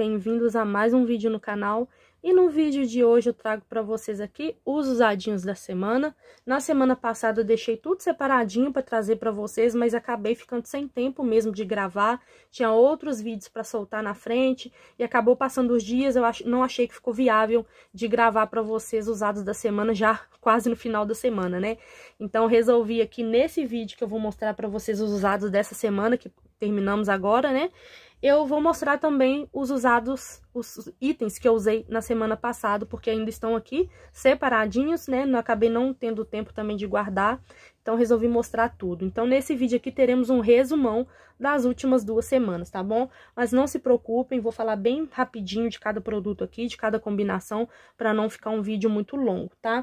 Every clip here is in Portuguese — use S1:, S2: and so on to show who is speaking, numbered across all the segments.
S1: bem-vindos a mais um vídeo no canal. E no vídeo de hoje eu trago para vocês aqui os usadinhos da semana. Na semana passada eu deixei tudo separadinho para trazer para vocês, mas acabei ficando sem tempo mesmo de gravar. Tinha outros vídeos para soltar na frente e acabou passando os dias, eu não achei que ficou viável de gravar para vocês os usados da semana já quase no final da semana, né? Então resolvi aqui nesse vídeo que eu vou mostrar para vocês os usados dessa semana que terminamos agora, né? Eu vou mostrar também os usados, os itens que eu usei na semana passada, porque ainda estão aqui separadinhos, né? Não acabei não tendo tempo também de guardar, então resolvi mostrar tudo. Então nesse vídeo aqui teremos um resumão das últimas duas semanas, tá bom? Mas não se preocupem, vou falar bem rapidinho de cada produto aqui, de cada combinação, para não ficar um vídeo muito longo, tá?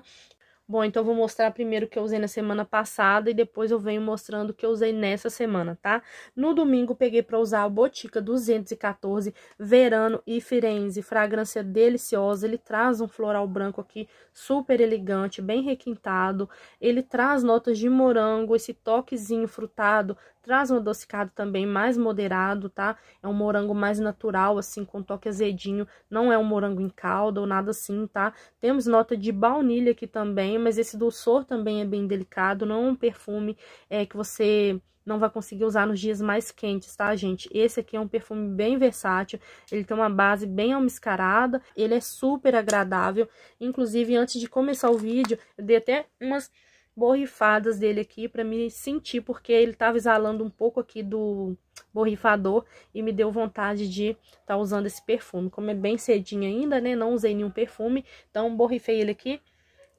S1: Bom, então eu vou mostrar primeiro o que eu usei na semana passada e depois eu venho mostrando o que eu usei nessa semana, tá? No domingo peguei para usar a Botica 214 Verano e Firenze, fragrância deliciosa, ele traz um floral branco aqui super elegante, bem requintado, ele traz notas de morango, esse toquezinho frutado, traz um adocicado também mais moderado, tá? É um morango mais natural, assim, com toque azedinho, não é um morango em calda ou nada assim, tá? Temos nota de baunilha aqui também, bem, mas esse doçor também é bem delicado, não é um perfume é, que você não vai conseguir usar nos dias mais quentes, tá, gente? Esse aqui é um perfume bem versátil, ele tem uma base bem almiscarada, ele é super agradável. Inclusive, antes de começar o vídeo, eu dei até umas borrifadas dele aqui para me sentir, porque ele tava exalando um pouco aqui do borrifador e me deu vontade de estar tá usando esse perfume. Como é bem cedinho ainda, né, não usei nenhum perfume, então borrifei ele aqui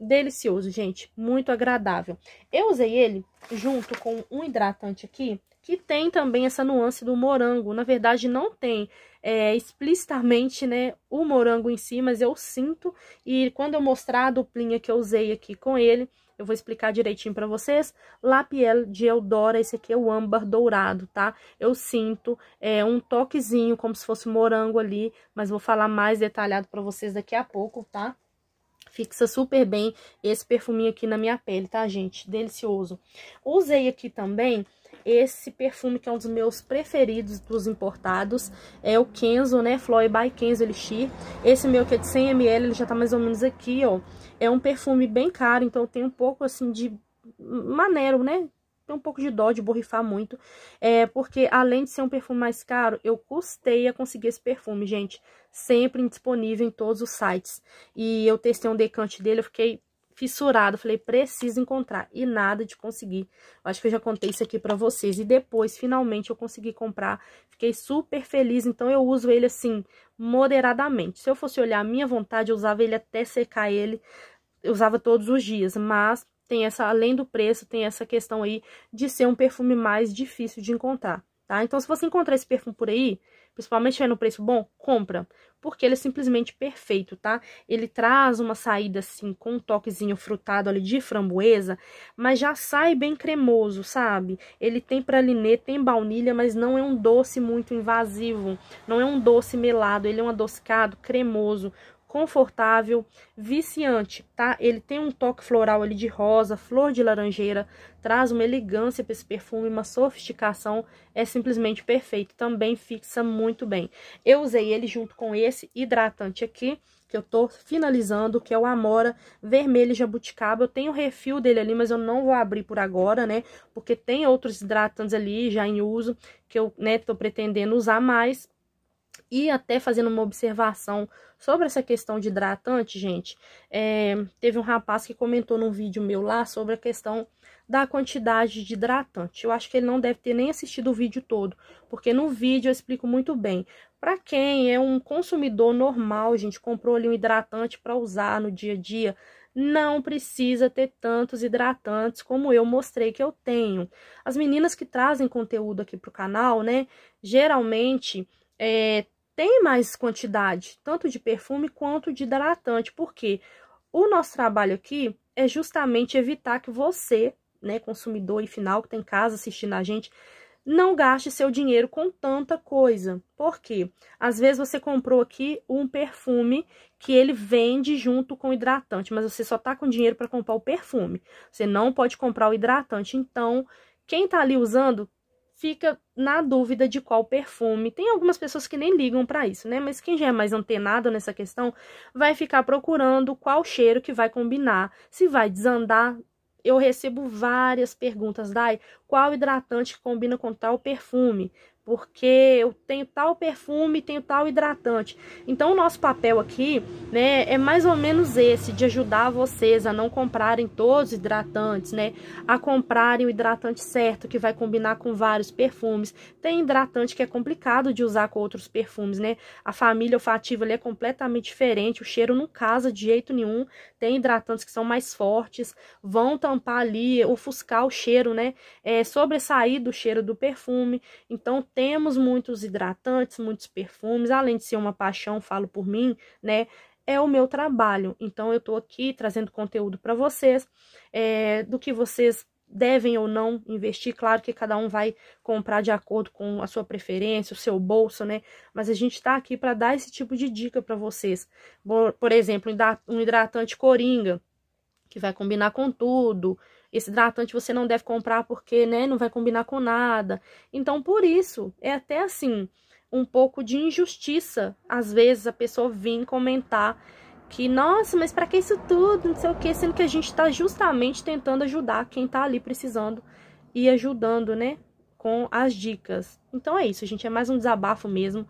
S1: delicioso, gente, muito agradável. Eu usei ele junto com um hidratante aqui, que tem também essa nuance do morango. Na verdade, não tem é, explicitamente né, o morango em si, mas eu sinto. E quando eu mostrar a duplinha que eu usei aqui com ele, eu vou explicar direitinho para vocês. Lapiel de Eudora, esse aqui é o âmbar dourado, tá? Eu sinto é, um toquezinho, como se fosse morango ali, mas vou falar mais detalhado para vocês daqui a pouco, Tá? Fixa super bem esse perfuminho aqui na minha pele, tá, gente? Delicioso. Usei aqui também esse perfume que é um dos meus preferidos dos importados, é o Kenzo, né, Floy by Kenzo Elixir. Esse meu que é de 100ml, ele já tá mais ou menos aqui, ó. É um perfume bem caro, então eu tenho um pouco, assim, de maneiro, né, tem um pouco de dó de borrifar muito, é, porque além de ser um perfume mais caro, eu custei a conseguir esse perfume, gente, sempre disponível em todos os sites. E eu testei um decante dele, eu fiquei fissurado, falei, preciso encontrar, e nada de conseguir. Acho que eu já contei isso aqui pra vocês. E depois, finalmente, eu consegui comprar, fiquei super feliz, então eu uso ele, assim, moderadamente. Se eu fosse olhar a minha vontade, eu usava ele até secar ele, eu usava todos os dias, mas tem essa, além do preço, tem essa questão aí de ser um perfume mais difícil de encontrar, tá? Então, se você encontrar esse perfume por aí, principalmente é no preço bom, compra, porque ele é simplesmente perfeito, tá? Ele traz uma saída assim com um toquezinho frutado ali de framboesa, mas já sai bem cremoso, sabe? Ele tem pralinê, tem baunilha, mas não é um doce muito invasivo, não é um doce melado, ele é um adocicado cremoso, confortável, viciante, tá? Ele tem um toque floral ali de rosa, flor de laranjeira, traz uma elegância para esse perfume, uma sofisticação, é simplesmente perfeito, também fixa muito bem. Eu usei ele junto com esse hidratante aqui, que eu tô finalizando, que é o Amora Vermelho Jabuticaba. Eu tenho o refil dele ali, mas eu não vou abrir por agora, né? Porque tem outros hidratantes ali já em uso, que eu, né, tô pretendendo usar mais, e até fazendo uma observação sobre essa questão de hidratante, gente, é, teve um rapaz que comentou num vídeo meu lá sobre a questão da quantidade de hidratante. Eu acho que ele não deve ter nem assistido o vídeo todo, porque no vídeo eu explico muito bem. Para quem é um consumidor normal, gente, comprou ali um hidratante para usar no dia a dia, não precisa ter tantos hidratantes como eu mostrei que eu tenho. As meninas que trazem conteúdo aqui para o canal, né, geralmente é, tem mais quantidade, tanto de perfume quanto de hidratante, porque o nosso trabalho aqui é justamente evitar que você, né, consumidor e final que tem tá em casa assistindo a gente, não gaste seu dinheiro com tanta coisa. porque Às vezes você comprou aqui um perfume que ele vende junto com o hidratante, mas você só tá com dinheiro para comprar o perfume. Você não pode comprar o hidratante. Então, quem tá ali usando fica na dúvida de qual perfume. Tem algumas pessoas que nem ligam para isso, né? Mas quem já é mais antenado nessa questão vai ficar procurando qual cheiro que vai combinar, se vai desandar. Eu recebo várias perguntas, Dai, qual hidratante combina com tal perfume? porque eu tenho tal perfume, tenho tal hidratante. Então, o nosso papel aqui, né, é mais ou menos esse, de ajudar vocês a não comprarem todos os hidratantes, né, a comprarem o hidratante certo, que vai combinar com vários perfumes. Tem hidratante que é complicado de usar com outros perfumes, né, a família olfativa ali é completamente diferente, o cheiro não casa de jeito nenhum, tem hidratantes que são mais fortes, vão tampar ali, ofuscar o cheiro, né, é, sobressair do cheiro do perfume, então temos muitos hidratantes, muitos perfumes, além de ser uma paixão, falo por mim, né? É o meu trabalho. Então, eu estou aqui trazendo conteúdo para vocês, é, do que vocês devem ou não investir. Claro que cada um vai comprar de acordo com a sua preferência, o seu bolso, né? Mas a gente está aqui para dar esse tipo de dica para vocês. Por, por exemplo, um hidratante coringa, que vai combinar com tudo. Esse hidratante você não deve comprar porque, né, não vai combinar com nada. Então, por isso, é até assim, um pouco de injustiça, às vezes, a pessoa vir comentar que, nossa, mas para que isso tudo, não sei o quê, sendo que a gente está justamente tentando ajudar quem está ali precisando e ajudando, né, com as dicas. Então é isso, gente, é mais um desabafo mesmo.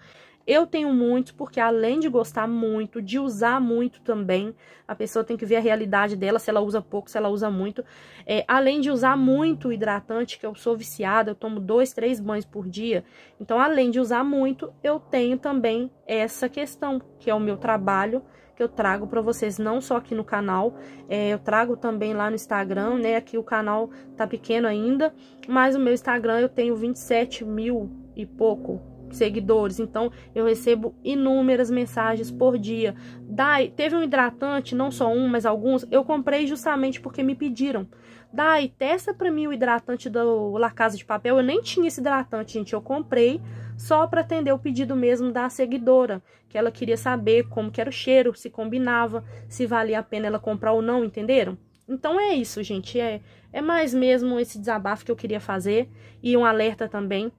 S1: Eu tenho muito, porque além de gostar muito, de usar muito também, a pessoa tem que ver a realidade dela, se ela usa pouco, se ela usa muito. É, além de usar muito hidratante, que eu sou viciada, eu tomo dois, três banhos por dia. Então, além de usar muito, eu tenho também essa questão, que é o meu trabalho, que eu trago para vocês não só aqui no canal, é, eu trago também lá no Instagram, né? Aqui o canal tá pequeno ainda, mas o meu Instagram eu tenho 27 mil e pouco seguidores. Então, eu recebo inúmeras mensagens por dia. Dai, teve um hidratante, não só um, mas alguns. Eu comprei justamente porque me pediram. Dai, testa para mim o hidratante do La Casa de Papel. Eu nem tinha esse hidratante, gente. Eu comprei só para atender o pedido mesmo da seguidora, que ela queria saber como que era o cheiro, se combinava, se valia a pena ela comprar ou não, entenderam? Então é isso, gente. É, é mais mesmo esse desabafo que eu queria fazer e um alerta também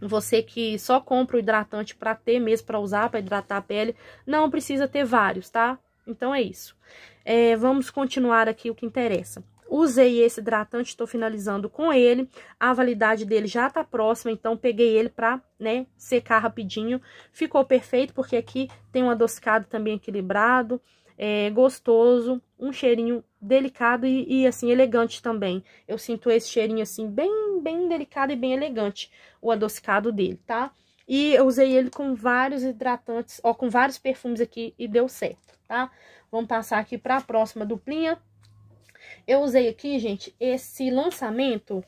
S1: você que só compra o hidratante para ter mesmo, para usar, para hidratar a pele, não precisa ter vários, tá? Então é isso. É, vamos continuar aqui o que interessa. Usei esse hidratante, estou finalizando com ele. A validade dele já tá próxima, então peguei ele para né, secar rapidinho. Ficou perfeito, porque aqui tem um adocicado também equilibrado é, gostoso, um cheirinho delicado e, e, assim elegante também. Eu sinto esse cheirinho assim bem, bem delicado e bem elegante o adocicado dele, tá? E eu usei ele com vários hidratantes, ó, com vários perfumes aqui e deu certo, tá? Vamos passar aqui para a próxima duplinha. Eu usei aqui, gente, esse lançamento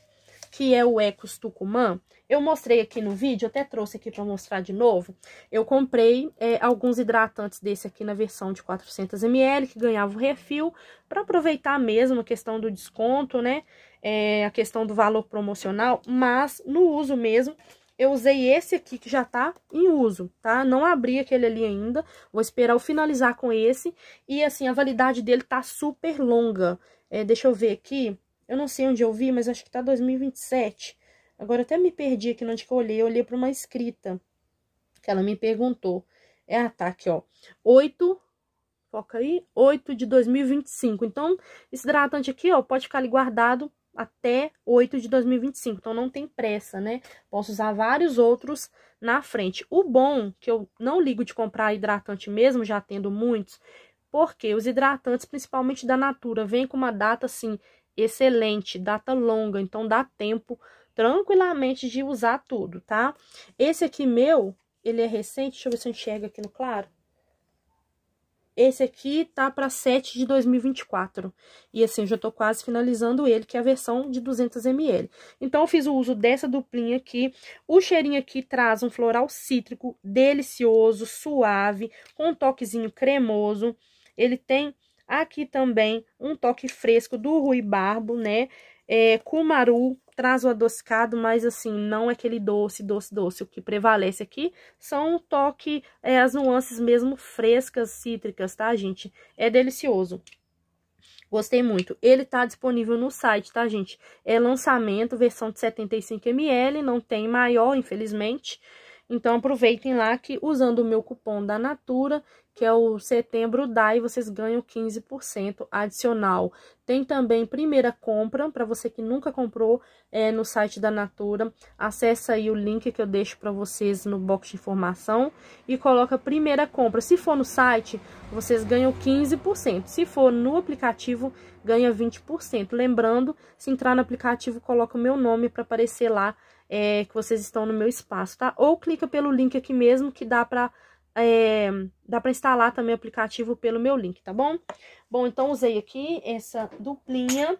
S1: que é o Ecos Tucumã. Eu mostrei aqui no vídeo, até trouxe aqui para mostrar de novo. Eu comprei é, alguns hidratantes desse aqui na versão de 400ml, que ganhava o refil, para aproveitar mesmo a questão do desconto, né? É, a questão do valor promocional, mas no uso mesmo, eu usei esse aqui que já tá em uso, tá? Não abri aquele ali ainda, vou esperar eu finalizar com esse. E assim, a validade dele tá super longa. É, deixa eu ver aqui, eu não sei onde eu vi, mas acho que tá 2027. Agora até me perdi aqui onde que eu olhei. Eu olhei para uma escrita que ela me perguntou. É aqui, ó. 8 Foca aí, 8 de 2025. Então, esse hidratante aqui, ó, pode ficar ali guardado até 8 de 2025. Então, não tem pressa, né? Posso usar vários outros na frente. O bom, que eu não ligo de comprar hidratante mesmo, já tendo muitos, porque os hidratantes, principalmente da Natura, vêm com uma data, assim, excelente, data longa, então dá tempo tranquilamente de usar tudo, tá? Esse aqui meu, ele é recente, deixa eu ver se eu enxergo aqui no claro. Esse aqui tá para 7 de 2024. E assim, eu já tô quase finalizando ele, que é a versão de 200ml. Então, eu fiz o uso dessa duplinha aqui. O cheirinho aqui traz um floral cítrico delicioso, suave, com um toquezinho cremoso. Ele tem Aqui também um toque fresco do Rui Barbo, né? É, Kumaru traz o adocicado, mas assim, não é aquele doce, doce, doce. O que prevalece aqui são um toque, é, as nuances mesmo frescas, cítricas, tá, gente? É delicioso. Gostei muito. Ele tá disponível no site, tá, gente? É lançamento, versão de 75ml, não tem maior, infelizmente. Então aproveitem lá que usando o meu cupom da Natura, que é o setembro DAI, vocês ganham 15% adicional. Tem também primeira compra, para você que nunca comprou é, no site da Natura, acessa aí o link que eu deixo para vocês no box de informação e coloca primeira compra. Se for no site, vocês ganham 15%. Se for no aplicativo, ganha 20%. Lembrando, se entrar no aplicativo, coloca o meu nome para aparecer lá é, que vocês estão no meu espaço, tá? Ou clica pelo link aqui mesmo, que dá pra, é, dá pra instalar também o aplicativo pelo meu link, tá bom? Bom, então usei aqui essa duplinha.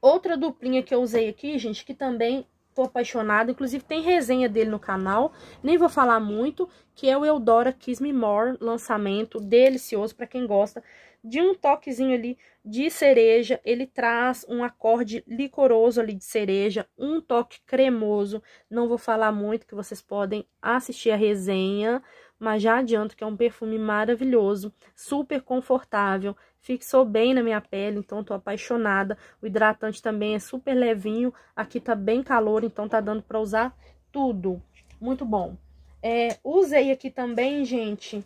S1: Outra duplinha que eu usei aqui, gente, que também tô apaixonada, inclusive tem resenha dele no canal, nem vou falar muito, que é o Eudora Kiss Me More, lançamento delicioso para quem gosta de um toquezinho ali de cereja, ele traz um acorde licoroso ali de cereja, um toque cremoso. Não vou falar muito que vocês podem assistir a resenha, mas já adianto que é um perfume maravilhoso, super confortável, fixou bem na minha pele, então tô apaixonada. O hidratante também é super levinho, aqui tá bem calor, então tá dando para usar tudo. Muito bom. É, usei aqui também, gente,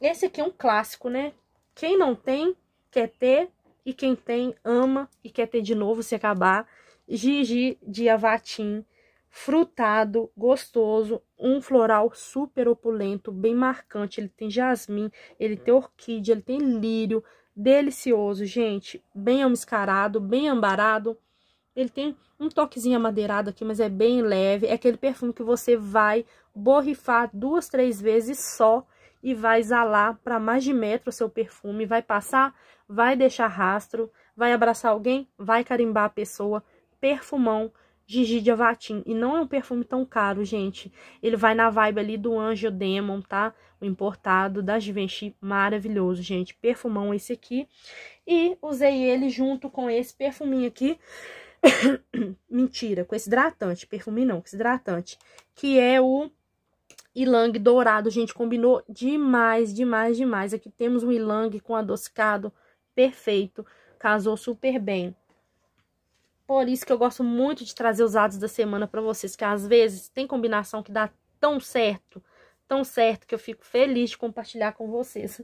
S1: esse aqui é um clássico, né? Quem não tem, quer ter, e quem tem, ama e quer ter de novo se acabar. Gigi de Avatim, frutado, gostoso, um floral super opulento, bem marcante. Ele tem jasmim, ele tem orquídea, ele tem lírio, delicioso, gente. Bem almiscarado, bem ambarado. Ele tem um toquezinho amadeirado aqui, mas é bem leve. É aquele perfume que você vai borrifar duas, três vezes só e vai exalar para mais de metro o seu perfume, vai passar, vai deixar rastro, vai abraçar alguém, vai carimbar a pessoa, perfumão, Gigi de Avatim. E não é um perfume tão caro, gente. Ele vai na vibe ali do Angel Demon, tá? O importado da Givenchy, maravilhoso, gente. Perfumão esse aqui. E usei ele junto com esse perfuminho aqui. Mentira, com esse hidratante. Perfume não, com esse hidratante. Que é o ilang dourado, gente, combinou demais, demais, demais. Aqui temos um ilang com adocicado perfeito, casou super bem. Por isso que eu gosto muito de trazer os dados da semana para vocês, que às vezes tem combinação que dá tão certo, tão certo que eu fico feliz de compartilhar com vocês.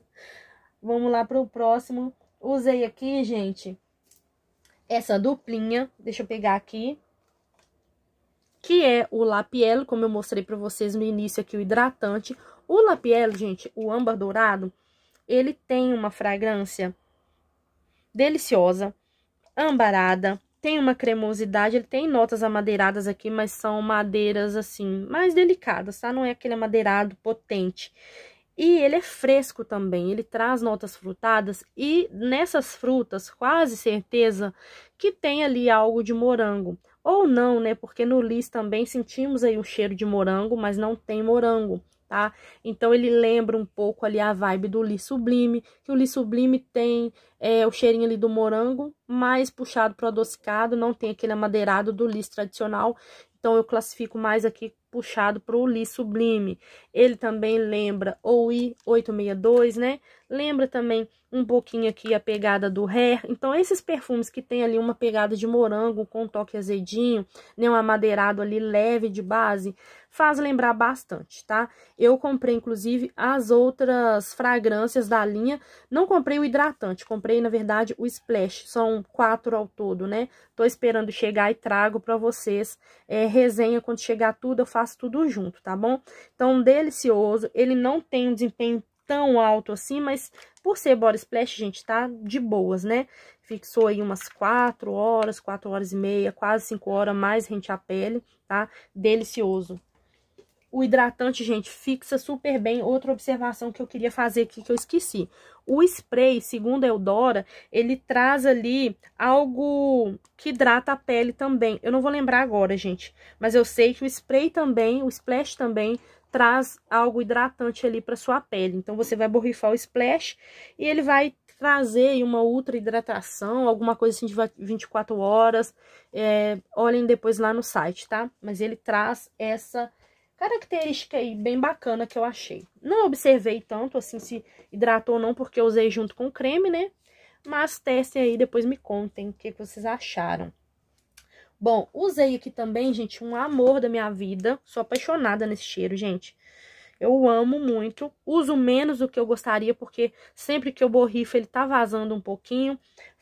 S1: Vamos lá para o próximo. Usei aqui, gente, essa duplinha. Deixa eu pegar aqui que é o Lapiel, como eu mostrei para vocês no início aqui, o hidratante. O Lapiel, gente, o âmbar dourado, ele tem uma fragrância deliciosa, ambarada, tem uma cremosidade, ele tem notas amadeiradas aqui, mas são madeiras, assim, mais delicadas, tá? Não é aquele amadeirado potente. E ele é fresco também, ele traz notas frutadas e nessas frutas, quase certeza que tem ali algo de morango. Ou não, né? Porque no lis também sentimos aí um cheiro de morango, mas não tem morango, tá? Então ele lembra um pouco ali a vibe do lis sublime, que o lis sublime tem é, o cheirinho ali do morango, mais puxado para o adocicado, não tem aquele amadeirado do lis tradicional. Então eu classifico mais aqui puxado para o Li sublime. Ele também lembra o I 862, né? Lembra também um pouquinho aqui a pegada do Ré. Então, esses perfumes que tem ali uma pegada de morango com um toque azedinho, né? Um amadeirado ali leve de base, faz lembrar bastante, tá? Eu comprei, inclusive, as outras fragrâncias da linha. Não comprei o hidratante, comprei, na verdade, o Splash. São quatro ao todo, né? Tô esperando chegar e trago pra vocês é, resenha. Quando chegar tudo, eu faço tudo junto, tá bom? Então, delicioso. Ele não tem um desempenho tão alto assim, mas por ser body splash, gente, tá de boas, né? Fixou aí umas quatro horas, quatro horas e meia, quase cinco horas, mais rente a pele, tá? Delicioso. O hidratante, gente, fixa super bem. Outra observação que eu queria fazer aqui, que eu esqueci. O spray, segundo a Eudora, ele traz ali algo que hidrata a pele também. Eu não vou lembrar agora, gente. Mas eu sei que o spray também, o splash também, traz algo hidratante ali para sua pele. Então, você vai borrifar o splash e ele vai trazer uma ultra hidratação, alguma coisa assim de 24 horas. É, olhem depois lá no site, tá? Mas ele traz essa Característica aí bem bacana que eu achei. Não observei tanto assim se hidratou ou não, porque eu usei junto com o creme, né? Mas testem aí, depois me contem o que, que vocês acharam. Bom, usei aqui também, gente, um amor da minha vida. Sou apaixonada nesse cheiro, gente. Eu amo muito. Uso menos do que eu gostaria, porque sempre que eu borrifo ele tá vazando um pouquinho.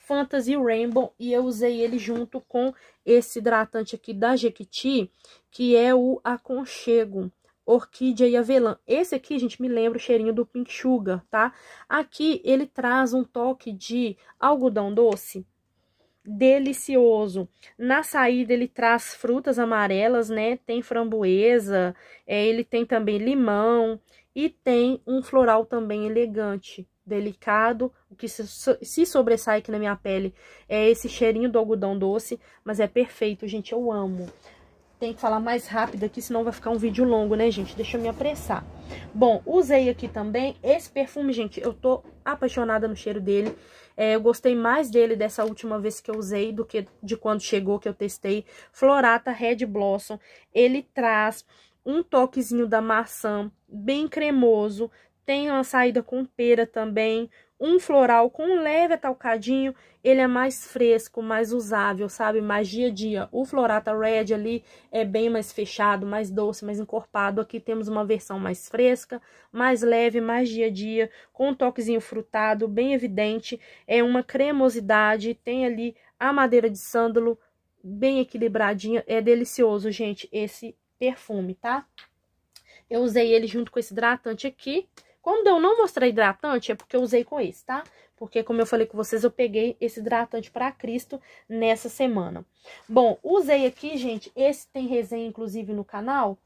S1: Fantasy Rainbow e eu usei ele junto com esse hidratante aqui da Jequiti, que é o Aconchego orquídea e avelã. Esse aqui, gente, me lembra o cheirinho do Pink Sugar, tá? Aqui ele traz um toque de algodão doce delicioso. Na saída ele traz frutas amarelas, né? Tem framboesa, é, ele tem também limão e tem um floral também elegante, delicado. O que se, sobressai aqui na minha pele é esse cheirinho do algodão doce, mas é perfeito, gente, eu amo. Tem que falar mais rápido aqui, senão vai ficar um vídeo longo, né, gente? Deixa eu me apressar. Bom, usei aqui também esse perfume, gente, eu tô apaixonada no cheiro dele. É, eu gostei mais dele dessa última vez que eu usei do que de quando chegou, que eu testei. Florata Red Blossom, ele traz um toquezinho da maçã bem cremoso, tem uma saída com pera também, um floral com um leve talcadinho, ele é mais fresco, mais usável, sabe? Mais dia a dia. O Florata Red ali é bem mais fechado, mais doce, mais encorpado. Aqui temos uma versão mais fresca, mais leve, mais dia a dia, com um toquezinho frutado, bem evidente. É uma cremosidade, tem ali a madeira de sândalo, bem equilibradinha. É delicioso, gente, esse perfume, tá? Eu usei ele junto com esse hidratante aqui. Quando eu não mostrei hidratante, é porque eu usei com esse, tá? Porque, como eu falei com vocês, eu peguei esse hidratante para Cristo nessa semana. Bom, usei aqui, gente, esse tem resenha, inclusive, no canal,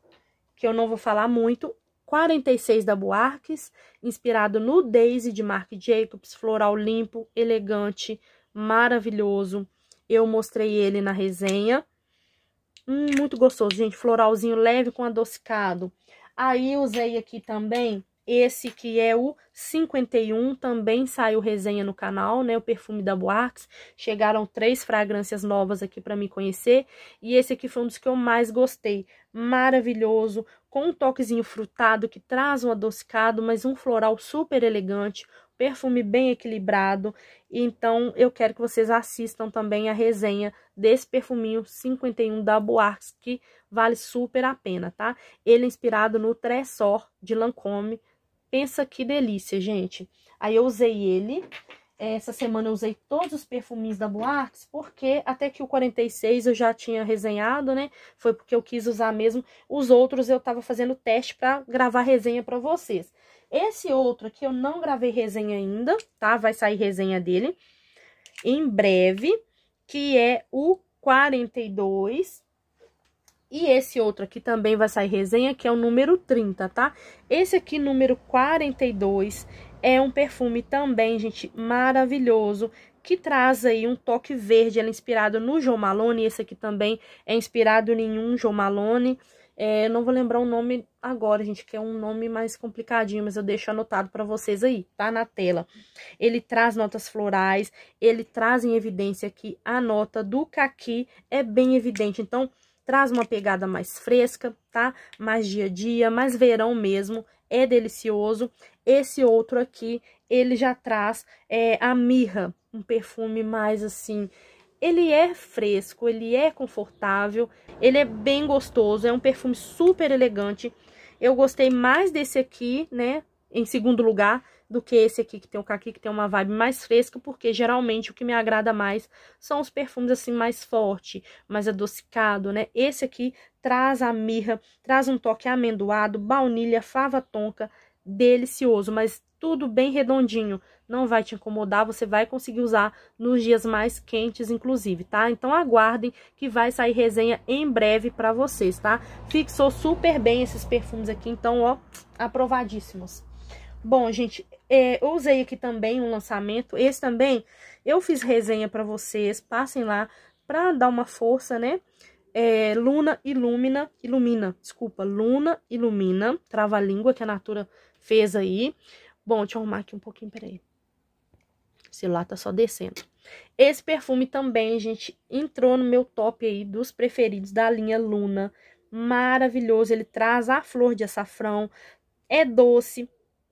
S1: que eu não vou falar muito. 46 da Buarques, inspirado no Daisy de Marc Jacobs, floral limpo, elegante, maravilhoso. Eu mostrei ele na resenha. Hum, muito gostoso, gente. Floralzinho leve com adocicado. Aí usei aqui também esse que é o 51 também saiu resenha no canal, né? O perfume da Buarques. Chegaram três fragrâncias novas aqui para me conhecer. E esse aqui foi um dos que eu mais gostei. Maravilhoso, com um toquezinho frutado que traz um adocicado, mas um floral super elegante. Perfume bem equilibrado. Então, eu quero que vocês assistam também a resenha desse perfuminho 51 da Buarques, que vale super a pena, tá? Ele é inspirado no Tressor de Lancôme Pensa que delícia, gente. Aí eu usei ele. Essa semana eu usei todos os perfuminhos da Buarques, porque até que o 46 eu já tinha resenhado, né? Foi porque eu quis usar mesmo. Os outros eu tava fazendo teste para gravar resenha para vocês. Esse outro aqui eu não gravei resenha ainda, tá? Vai sair resenha dele em breve, que é o 42, e esse outro aqui também vai sair resenha, que é o número 30, tá? Esse aqui, número 42, é um perfume também, gente, maravilhoso, que traz aí um toque verde. ele é inspirado no João Malone, esse aqui também é inspirado em um João Malone. É, não vou lembrar o nome agora, gente, que é um nome mais complicadinho, mas eu deixo anotado para vocês aí, tá? Na tela. Ele traz notas florais, ele traz em evidência que a nota do caqui é bem evidente. Então, traz uma pegada mais fresca, tá? Mais dia a dia, mais verão mesmo, é delicioso. Esse outro aqui, ele já traz é, a mirra, um perfume mais assim... Ele é fresco, ele é confortável, ele é bem gostoso, é um perfume super elegante. Eu gostei mais desse aqui, né? em segundo lugar do que esse aqui que tem o caqui, que tem uma vibe mais fresca, porque geralmente o que me agrada mais são os perfumes assim mais forte, mais adocicado, né? Esse aqui traz a mirra, traz um toque amendoado, baunilha, fava tonka, delicioso, mas tudo bem redondinho, não vai te incomodar, você vai conseguir usar nos dias mais quentes, inclusive, tá? Então aguardem que vai sair resenha em breve para vocês, tá? Fixou super bem esses perfumes aqui, então, ó, aprovadíssimos. Bom, gente, é, eu usei aqui também um lançamento. Esse também eu fiz resenha para vocês. Passem lá para dar uma força, né? É, Luna Ilumina, Ilumina, desculpa, Luna Ilumina, trava-língua que a Natura fez aí. Bom, deixa eu arrumar aqui um pouquinho, peraí. O celular tá só descendo. Esse perfume também, gente, entrou no meu top aí dos preferidos da linha Luna. Maravilhoso, ele traz a flor de açafrão, é doce,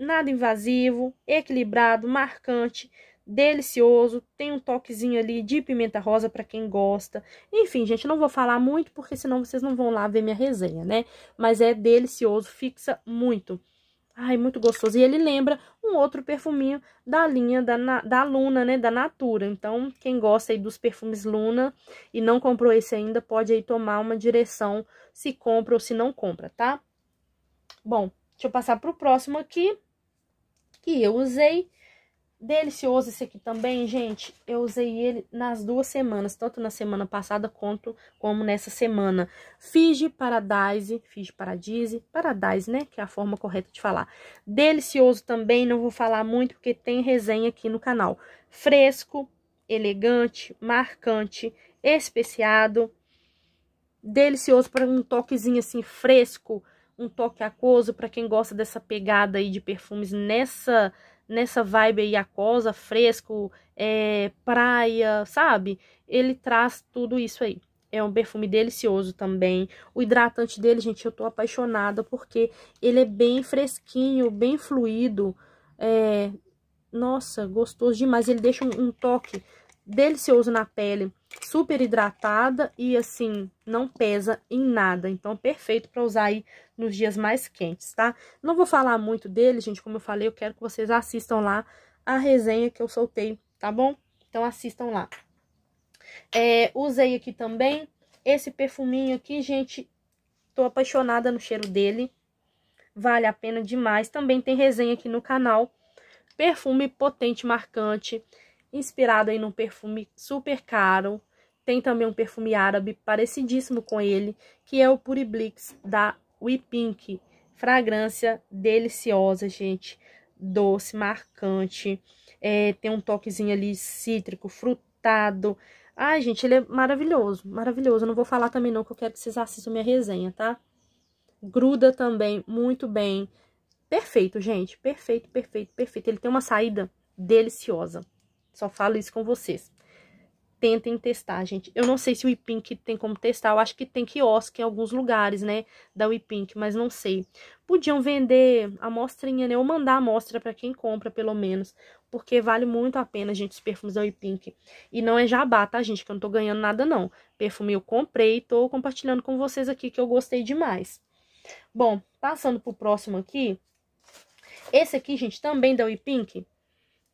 S1: nada invasivo, equilibrado, marcante, delicioso, tem um toquezinho ali de pimenta rosa para quem gosta. Enfim, gente, não vou falar muito porque senão vocês não vão lá ver minha resenha, né? Mas é delicioso, fixa muito. Ai, muito gostoso. E ele lembra um outro perfuminho da linha da, da Luna, né? Da Natura. Então, quem gosta aí dos perfumes Luna e não comprou esse ainda, pode aí tomar uma direção se compra ou se não compra, tá? Bom, deixa eu passar pro próximo aqui que eu usei. Delicioso esse aqui também, gente. Eu usei ele nas duas semanas, tanto na semana passada quanto como nessa semana. Fiji Paradise, Fiji Paradise, Paradise, né? Que é a forma correta de falar. Delicioso também, não vou falar muito porque tem resenha aqui no canal. Fresco, elegante, marcante, especiado. Delicioso para um toquezinho assim fresco, um toque aquoso para quem gosta dessa pegada aí de perfumes nessa nessa vibe aí aquosa, fresco, é, praia, sabe? Ele traz tudo isso aí. É um perfume delicioso também. O hidratante dele, gente, eu tô apaixonada porque ele é bem fresquinho, bem fluido. É, nossa, gostoso demais. Ele deixa um, um toque delicioso na pele super hidratada e assim, não pesa em nada. Então, perfeito para usar aí nos dias mais quentes, tá? Não vou falar muito dele, gente, como eu falei, eu quero que vocês assistam lá a resenha que eu soltei, tá bom? Então, assistam lá. É, usei aqui também esse perfuminho aqui, gente, tô apaixonada no cheiro dele. Vale a pena demais. Também tem resenha aqui no canal. Perfume potente, marcante inspirado aí num perfume super caro. Tem também um perfume árabe parecidíssimo com ele, que é o Puriblix da We Pink. Fragrância deliciosa, gente. Doce, marcante. É, tem um toquezinho ali cítrico, frutado. Ai, gente, ele é maravilhoso, maravilhoso. Eu não vou falar também não, que eu quero que vocês assistam minha resenha, tá? Gruda também, muito bem. Perfeito, gente. Perfeito, perfeito, perfeito. Ele tem uma saída deliciosa. Só falo isso com vocês. Tentem testar, gente. Eu não sei se o Ipink tem como testar. Eu acho que tem quiosque em alguns lugares, né? Da Ipink, mas não sei. Podiam vender a amostrinha, né? Ou mandar a amostra para quem compra, pelo menos. Porque vale muito a pena, gente, os perfumes da Ipink. E não é jabá, tá, gente? Que eu não tô ganhando nada, não. Perfume eu comprei e tô compartilhando com vocês aqui que eu gostei demais. Bom, passando pro próximo aqui. Esse aqui, gente, também da Wipink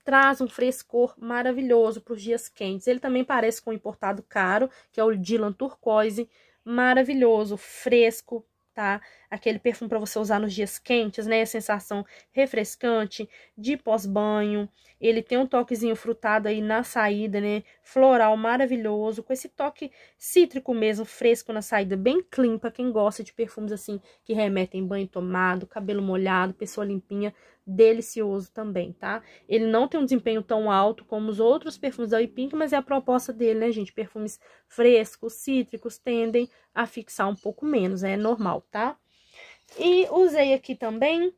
S1: traz um frescor maravilhoso para os dias quentes. Ele também parece com um importado caro, que é o Dylan Turquoise, maravilhoso, fresco, tá? aquele perfume para você usar nos dias quentes, né? A sensação refrescante de pós-banho. Ele tem um toquezinho frutado aí na saída, né? Floral maravilhoso, com esse toque cítrico mesmo, fresco na saída, bem clean para quem gosta de perfumes assim que remetem banho tomado, cabelo molhado, pessoa limpinha, delicioso também, tá? Ele não tem um desempenho tão alto como os outros perfumes da Pink, mas é a proposta dele, né, gente? Perfumes frescos, cítricos tendem a fixar um pouco menos, é normal, tá? E usei aqui também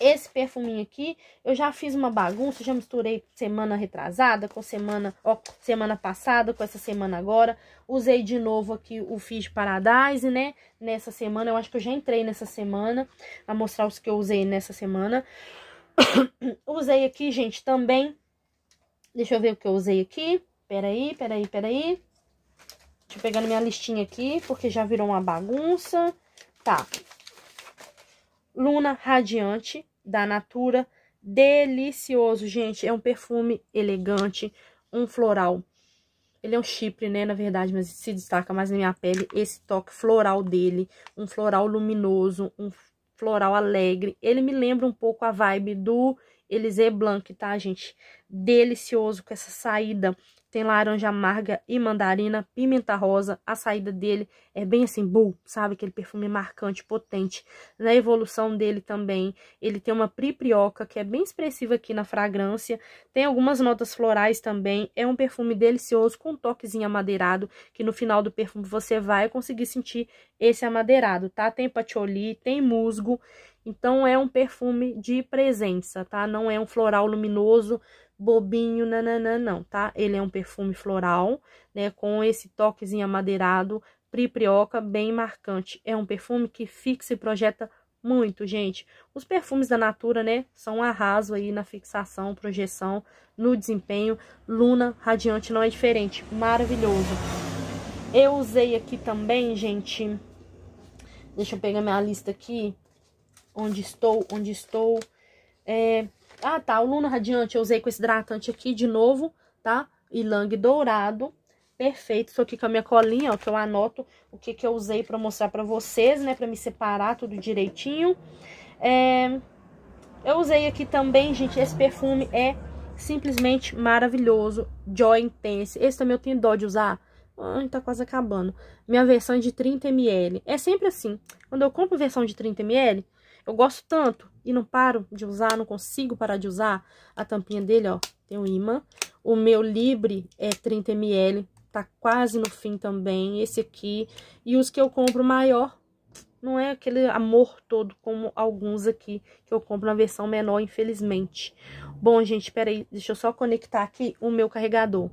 S1: esse perfuminho aqui, eu já fiz uma bagunça, já misturei semana retrasada com semana, ó, semana passada com essa semana agora. Usei de novo aqui o Fish Paradise, né, nessa semana, eu acho que eu já entrei nessa semana, a mostrar os que eu usei nessa semana. usei aqui, gente, também, deixa eu ver o que eu usei aqui, peraí, peraí, peraí. Deixa eu pegar minha listinha aqui, porque já virou uma bagunça. Tá, Luna Radiante, da Natura. Delicioso, gente. É um perfume elegante, um floral. Ele é um chipre, né, na verdade, mas se destaca mais na minha pele esse toque floral dele. Um floral luminoso, um floral alegre. Ele me lembra um pouco a vibe do Elisée Blanc, tá, gente? Delicioso com essa saída tem laranja amarga e mandarina, pimenta rosa. A saída dele é bem assim, bull, sabe? Aquele perfume marcante, potente. Na evolução dele também, ele tem uma priprioca, que é bem expressiva aqui na fragrância. Tem algumas notas florais também. É um perfume delicioso, com um toquezinho amadeirado, que no final do perfume você vai conseguir sentir esse amadeirado, tá? Tem patchouli, tem musgo. Então, é um perfume de presença, tá? Não é um floral luminoso, bobinho, nananã, não, tá? Ele é um perfume floral, né, com esse toquezinho amadeirado, priprioca, bem marcante. É um perfume que fixa e projeta muito, gente. Os perfumes da Natura, né, são um arraso aí na fixação, projeção, no desempenho. Luna Radiante não é diferente, maravilhoso. Eu usei aqui também, gente, deixa eu pegar minha lista aqui, onde estou, onde estou, é, ah, tá, o Luna Radiante eu usei com esse hidratante aqui de novo, tá? Ilang dourado, perfeito. Tô aqui com a minha colinha, ó, que eu anoto o que que eu usei pra mostrar pra vocês, né? Pra me separar tudo direitinho. É... Eu usei aqui também, gente, esse perfume é simplesmente maravilhoso. Joy Intense. Esse também eu tenho dó de usar. Ai, tá quase acabando. Minha versão é de 30ml. É sempre assim. Quando eu compro versão de 30ml, eu gosto tanto e não paro de usar, não consigo parar de usar. A tampinha dele, ó, tem um imã. O meu Libre é 30ml, tá quase no fim também, esse aqui. E os que eu compro maior, não é aquele amor todo como alguns aqui que eu compro na versão menor, infelizmente. Bom, gente, peraí, deixa eu só conectar aqui o meu carregador.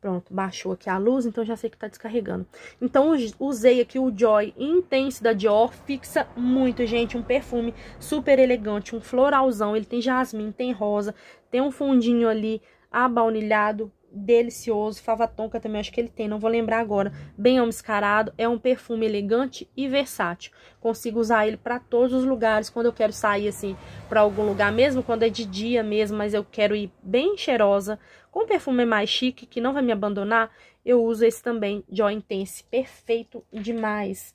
S1: Pronto, baixou aqui a luz, então já sei que tá descarregando. Então usei aqui o Joy Intense da Dior, fixa muito, gente, um perfume super elegante, um floralzão, ele tem jasmim, tem rosa, tem um fundinho ali abaunilhado, delicioso. Fava tonka também acho que ele tem, não vou lembrar agora. Bem almiscarado, é um perfume elegante e versátil. Consigo usar ele para todos os lugares quando eu quero sair assim para algum lugar mesmo, quando é de dia mesmo, mas eu quero ir bem cheirosa, com um perfume mais chique que não vai me abandonar, eu uso esse também, Joy Intense, perfeito demais.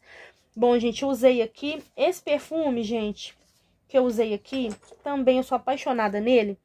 S1: Bom, gente, eu usei aqui esse perfume, gente, que eu usei aqui, também eu sou apaixonada nele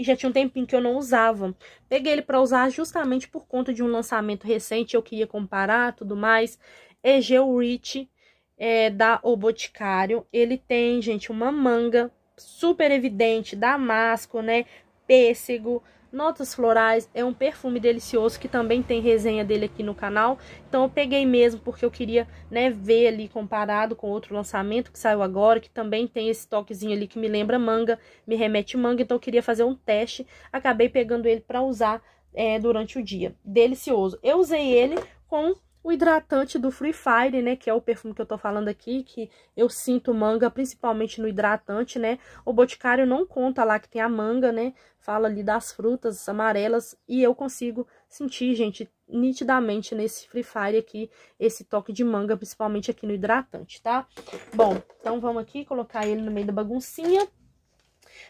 S1: e já tinha um tempinho que eu não usava. Peguei ele para usar justamente por conta de um lançamento recente, eu queria comparar tudo mais. Egeu é Rich é, da O Boticário, ele tem, gente, uma manga super evidente, damasco, né, pêssego, notas florais, é um perfume delicioso que também tem resenha dele aqui no canal. Então eu peguei mesmo porque eu queria, né, ver ali comparado com outro lançamento que saiu agora, que também tem esse toquezinho ali que me lembra manga, me remete manga, então eu queria fazer um teste. Acabei pegando ele para usar é, durante o dia. Delicioso. Eu usei ele com o hidratante do Free Fire, né, que é o perfume que eu tô falando aqui, que eu sinto manga, principalmente no hidratante, né, o Boticário não conta lá que tem a manga, né, fala ali das frutas amarelas, e eu consigo sentir, gente, nitidamente nesse Free Fire aqui, esse toque de manga, principalmente aqui no hidratante, tá? Bom, então vamos aqui colocar ele no meio da baguncinha.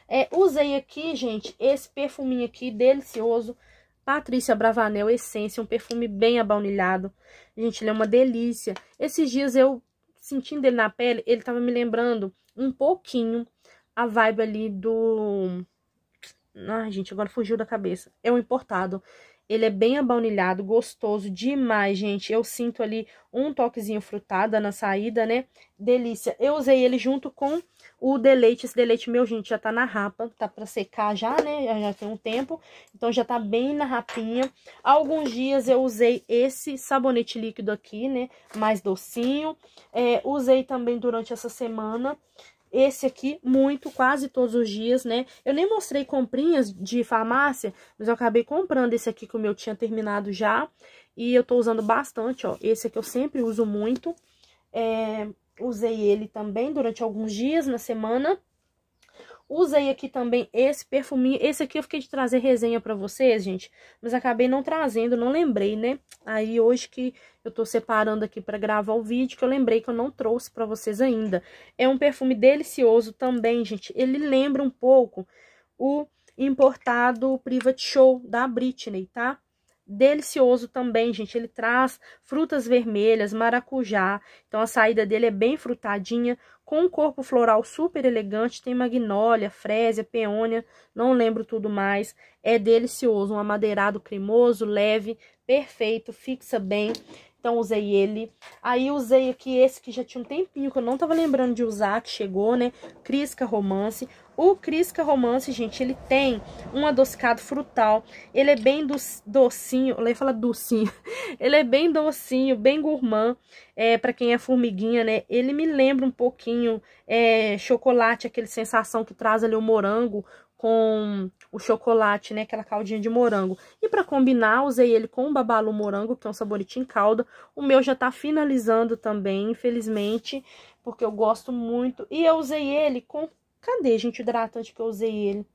S1: É, usei aqui, gente, esse perfuminho aqui, delicioso, Patrícia Bravanel Essência, um perfume bem abaunilhado. Gente, ele é uma delícia. Esses dias eu, sentindo ele na pele, ele tava me lembrando um pouquinho a vibe ali do... Ai, gente, agora fugiu da cabeça. É um importado. Ele é bem abaunilhado, gostoso demais, gente. Eu sinto ali um toquezinho frutada na saída, né? Delícia. Eu usei ele junto com o deleite. Esse deleite meu, gente, já tá na rapa. Tá pra secar já, né? Já, tem um tempo. Então, já tá bem na rapinha. alguns dias eu usei esse sabonete líquido aqui, né? Mais docinho. É, usei também durante essa semana esse aqui muito, quase todos os dias, né? Eu nem mostrei comprinhas de farmácia, mas eu acabei comprando esse aqui que o meu tinha terminado já. E eu tô usando bastante, ó. Esse aqui eu sempre uso muito. É, usei ele também durante alguns dias na semana. Usei aqui também esse perfuminho. Esse aqui eu fiquei de trazer resenha pra vocês, gente. Mas acabei não trazendo, não lembrei, né? Aí hoje que eu tô separando aqui pra gravar o vídeo, que eu lembrei que eu não trouxe pra vocês ainda. É um perfume delicioso também, gente. Ele lembra um pouco o importado Private Show da Britney, tá? delicioso também, gente. Ele traz frutas vermelhas, maracujá. Então a saída dele é bem frutadinha, com um corpo floral super elegante. Tem magnólia, frésia, peônia, não lembro tudo mais. É delicioso, um amadeirado cremoso, leve, perfeito, fixa bem. Então, usei ele. Aí, usei aqui esse que já tinha um tempinho, que eu não tava lembrando de usar, que chegou, né? Crisca Romance. O Crisca Romance, gente, ele tem um adocicado frutal. Ele é bem do, docinho. Eu fala docinho. Ele é bem docinho, bem gourmand. É, para quem é formiguinha, né? Ele me lembra um pouquinho é, chocolate, aquele sensação que traz ali o morango com o chocolate, né, aquela caldinha de morango. E para combinar, usei ele com o babalu morango, que é um saboritinho em calda. O meu já tá finalizando também, infelizmente, porque eu gosto muito. E eu usei ele com... Cadê, gente, o hidratante que eu usei ele?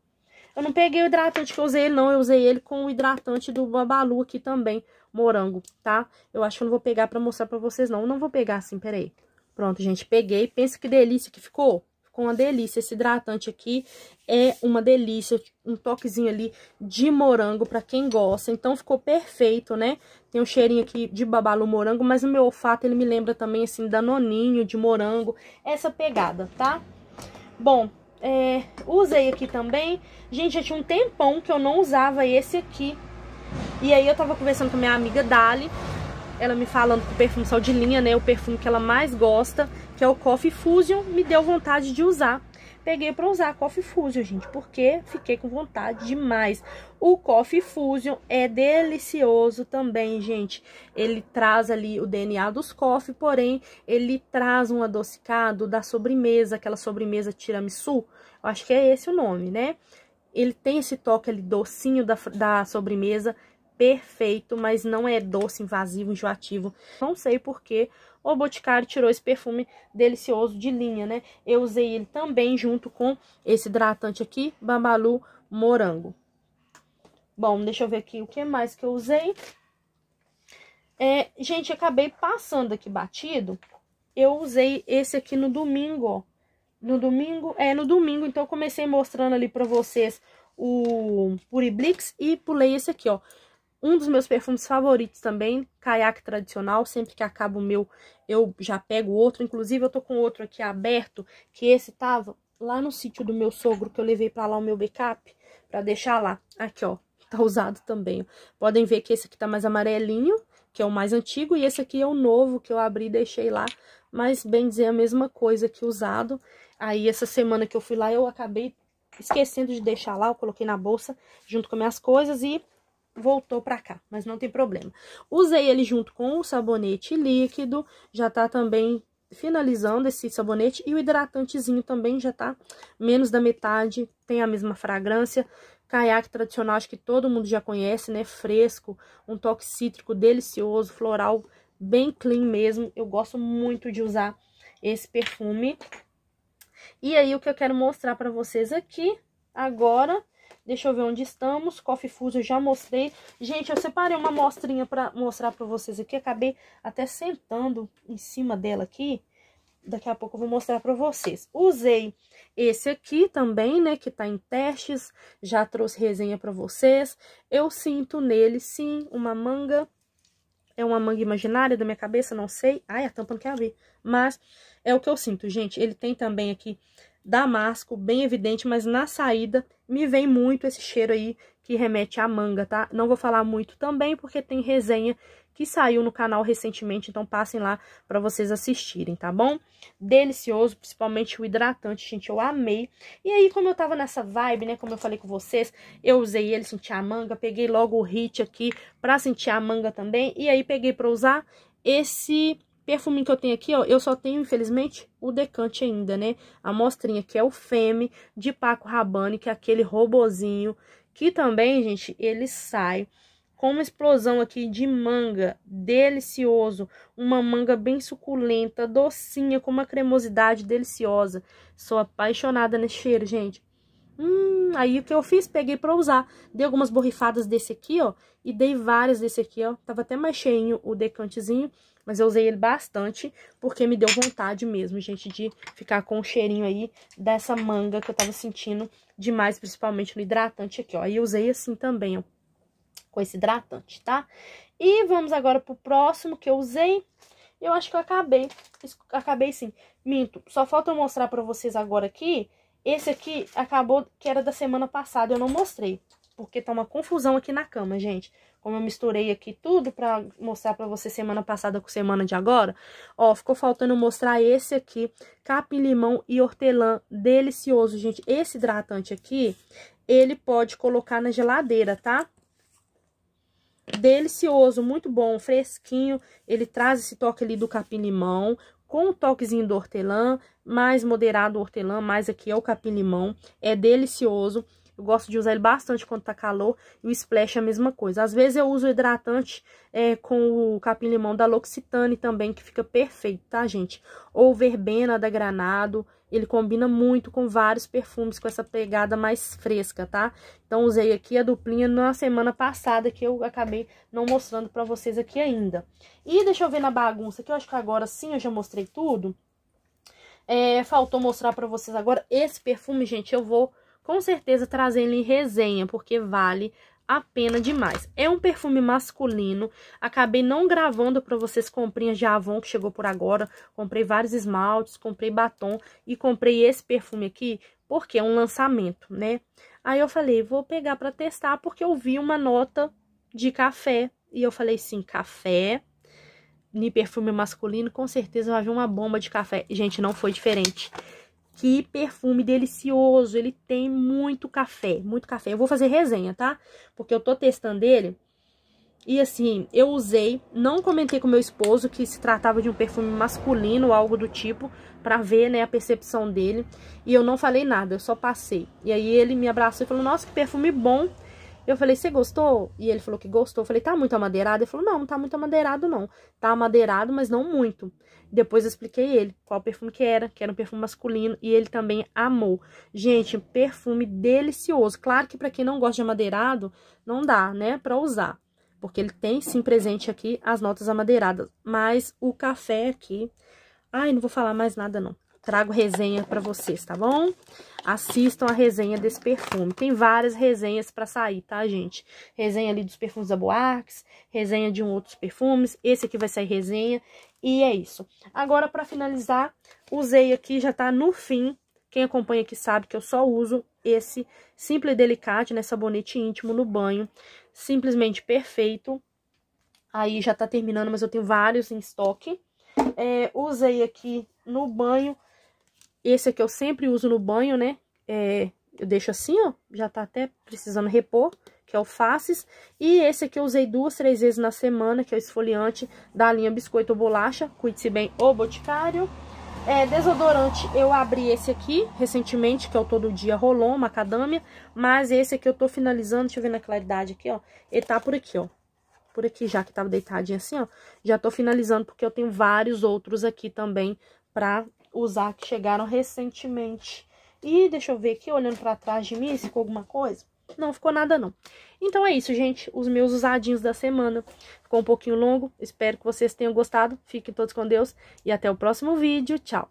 S1: Eu não peguei o hidratante que eu usei ele, não. Eu usei ele com o hidratante do Babalu aqui também, morango, tá? Eu acho que eu não vou pegar pra mostrar pra vocês, não. Eu não vou pegar assim, peraí. Pronto, gente, peguei. Pensa que delícia que ficou ficou uma delícia. Esse hidratante aqui é uma delícia, um toquezinho ali de morango para quem gosta. Então ficou perfeito, né? Tem um cheirinho aqui de babalu morango, mas no meu olfato ele me lembra também assim da noninho de morango, essa pegada, tá? Bom, é, usei aqui também. Gente, já tinha um tempão que eu não usava esse aqui. E aí eu tava conversando com a minha amiga Dali, ela me falando que o perfume sal de linha, né, o perfume que ela mais gosta que é o Coffee Fusion, me deu vontade de usar. Peguei para usar Coffee Fusion, gente, porque fiquei com vontade demais. O Coffee Fusion é delicioso também, gente. Ele traz ali o DNA dos coffee, porém, ele traz um adocicado da sobremesa, aquela sobremesa tiramisu. Eu acho que é esse o nome, né? Ele tem esse toque ali docinho da, da sobremesa, perfeito, mas não é doce, invasivo, enjoativo. Não sei porque o Boticário tirou esse perfume delicioso de linha, né? Eu usei ele também junto com esse hidratante aqui, Babalu Morango. Bom, deixa eu ver aqui o que mais que eu usei. É, gente, acabei passando aqui batido. Eu usei esse aqui no domingo, ó. No domingo, é, no domingo, então eu comecei mostrando ali pra vocês o Puriblix e pulei esse aqui, ó. Um dos meus perfumes favoritos também, caiaque tradicional, sempre que acaba o meu, eu já pego outro. Inclusive, eu tô com outro aqui aberto, que esse tava lá no sítio do meu sogro, que eu levei pra lá o meu backup, pra deixar lá. Aqui, ó, tá usado também. Podem ver que esse aqui tá mais amarelinho, que é o mais antigo, e esse aqui é o novo, que eu abri e deixei lá. Mas, bem dizer, a mesma coisa que usado. Aí, essa semana que eu fui lá, eu acabei esquecendo de deixar lá, eu coloquei na bolsa, junto com minhas coisas, e voltou para cá, mas não tem problema. Usei ele junto com o sabonete líquido, já tá também finalizando esse sabonete e o hidratantezinho também já tá menos da metade, tem a mesma fragrância. Caiaque tradicional, acho que todo mundo já conhece, né? Fresco, um toque cítrico delicioso, floral, bem clean mesmo. Eu gosto muito de usar esse perfume. E aí, o que eu quero mostrar para vocês aqui agora Deixa eu ver onde estamos. Coffee Fuso eu já mostrei. Gente, eu separei uma amostrinha pra mostrar pra vocês aqui. Acabei até sentando em cima dela aqui. Daqui a pouco eu vou mostrar pra vocês. Usei esse aqui também, né, que tá em testes. Já trouxe resenha pra vocês. Eu sinto nele, sim, uma manga é uma manga imaginária da minha cabeça, não sei. Ai, a tampa não quer abrir. Mas é o que eu sinto, gente. Ele tem também aqui damasco, bem evidente, mas na saída me vem muito esse cheiro aí que remete à manga, tá? Não vou falar muito também, porque tem resenha que saiu no canal recentemente, então passem lá para vocês assistirem, tá bom? Delicioso, principalmente o hidratante, gente, eu amei. E aí, como eu tava nessa vibe, né, como eu falei com vocês, eu usei ele, senti a manga, peguei logo o Hit aqui pra sentir a manga também, e aí peguei pra usar esse Perfume que eu tenho aqui, ó, eu só tenho, infelizmente, o decante ainda, né? A mostrinha que é o Femme de Paco Rabanne, que é aquele robozinho que também, gente, ele sai com uma explosão aqui de manga, delicioso, uma manga bem suculenta, docinha, com uma cremosidade deliciosa. Sou apaixonada nesse cheiro, gente. Hum, aí o que eu fiz? Peguei pra usar. Dei algumas borrifadas desse aqui, ó. E dei várias desse aqui, ó. Tava até mais cheinho o decantezinho. Mas eu usei ele bastante, porque me deu vontade mesmo, gente, de ficar com o cheirinho aí dessa manga que eu tava sentindo demais, principalmente no hidratante aqui, ó. E usei assim também, ó, com esse hidratante, tá? E vamos agora pro próximo que eu usei. Eu acho que eu acabei, acabei sim. Minto, só falta eu mostrar pra vocês agora aqui. Esse aqui acabou que era da semana passada, eu não mostrei porque tá uma confusão aqui na cama, gente. Como eu misturei aqui tudo pra mostrar pra você semana passada com semana de agora. Ó, ficou faltando mostrar esse aqui, capim-limão e hortelã, delicioso, gente. Esse hidratante aqui, ele pode colocar na geladeira, tá? Delicioso, muito bom, fresquinho. Ele traz esse toque ali do capim-limão, com um toquezinho do hortelã, mais moderado o hortelã, mais aqui é o capim-limão. É delicioso. Eu gosto de usar ele bastante quando tá calor. E o splash é a mesma coisa. Às vezes eu uso o hidratante é, com o capim-limão da L'Occitane também, que fica perfeito, tá, gente? Ou verbena da Granado. Ele combina muito com vários perfumes, com essa pegada mais fresca, tá? Então, usei aqui a duplinha na semana passada, que eu acabei não mostrando pra vocês aqui ainda. E deixa eu ver na bagunça, que eu acho que agora sim eu já mostrei tudo. É, faltou mostrar pra vocês agora esse perfume, gente, eu vou com certeza trazer ele em resenha, porque vale a pena demais. É um perfume masculino, acabei não gravando para vocês comprinhas de Avon que chegou por agora, comprei vários esmaltes, comprei batom e comprei esse perfume aqui porque é um lançamento, né? Aí eu falei, vou pegar para testar porque eu vi uma nota de café e eu falei sim, café de perfume masculino, com certeza vai vir uma bomba de café. Gente, não foi diferente. Que perfume delicioso, ele tem muito café, muito café. Eu vou fazer resenha, tá? Porque eu tô testando ele. E assim, eu usei, não comentei com meu esposo que se tratava de um perfume masculino ou algo do tipo, para ver, né, a percepção dele. E eu não falei nada, eu só passei. E aí ele me abraçou e falou: "Nossa, que perfume bom". Eu falei, você gostou? E ele falou que gostou. Eu falei, tá muito amadeirado? Ele falou, não, não tá muito amadeirado, não. Tá amadeirado, mas não muito. Depois eu expliquei ele qual perfume que era, que era um perfume masculino, e ele também amou. Gente, perfume delicioso. Claro que para quem não gosta de amadeirado, não dá, né, pra usar. Porque ele tem, sim, presente aqui as notas amadeiradas. Mas o café aqui... Ai, não vou falar mais nada, não trago resenha para vocês, tá bom? Assistam a resenha desse perfume. Tem várias resenhas para sair, tá, gente? Resenha ali dos perfumes da Boax, resenha de um outros perfumes, esse aqui vai sair resenha e é isso. Agora para finalizar, usei aqui, já tá no fim. Quem acompanha aqui sabe que eu só uso esse Simple Delicate, né, sabonete íntimo no banho. Simplesmente perfeito. Aí já tá terminando, mas eu tenho vários em estoque. É, usei aqui no banho esse aqui eu sempre uso no banho, né? É, eu deixo assim, ó, já tá até precisando repor, que é o Faces. E esse aqui eu usei duas, três vezes na semana, que é o esfoliante da linha Biscoito ou Bolacha. Cuide-se bem, o Boticário. É, desodorante, eu abri esse aqui recentemente, que é o Todo Dia Rolon, Macadâmia. Mas esse aqui eu tô finalizando, deixa eu ver na claridade aqui, ó. Ele tá por aqui, ó. Por aqui já, que tava deitadinho assim, ó. Já tô finalizando, porque eu tenho vários outros aqui também pra usar que chegaram recentemente. E deixa eu ver aqui, olhando para trás de mim, se ficou alguma coisa. Não ficou nada, não. Então é isso, gente. Os meus usadinhos da semana. Ficou um pouquinho longo. Espero que vocês tenham gostado. Fiquem todos com Deus. E até o próximo vídeo. Tchau.